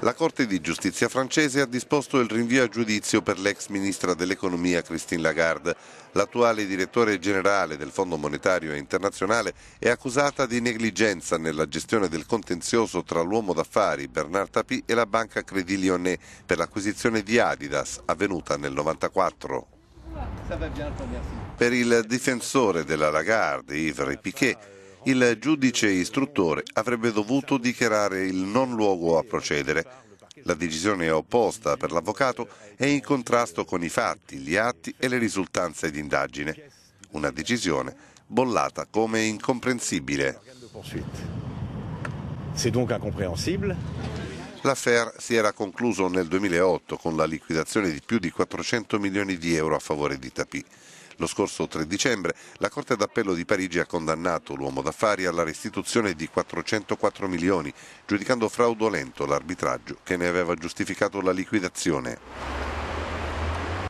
La Corte di Giustizia francese ha disposto il rinvio a giudizio per l'ex ministra dell'Economia Christine Lagarde. L'attuale direttore generale del Fondo Monetario Internazionale è accusata di negligenza nella gestione del contenzioso tra l'uomo d'affari Bernard Tapie e la banca Crédit Lyonnais per l'acquisizione di Adidas avvenuta nel 1994. Per il difensore della Lagarde, Yves Ripiquet, il giudice istruttore avrebbe dovuto dichiarare il non luogo a procedere. La decisione opposta per l'avvocato è in contrasto con i fatti, gli atti e le risultanze d'indagine. Una decisione bollata come incomprensibile. C'est donc incomprensibile. L'affair si era concluso nel 2008 con la liquidazione di più di 400 milioni di euro a favore di Tapie. Lo scorso 3 dicembre la Corte d'Appello di Parigi ha condannato l'uomo d'affari alla restituzione di 404 milioni, giudicando fraudolento l'arbitraggio che ne aveva giustificato la liquidazione.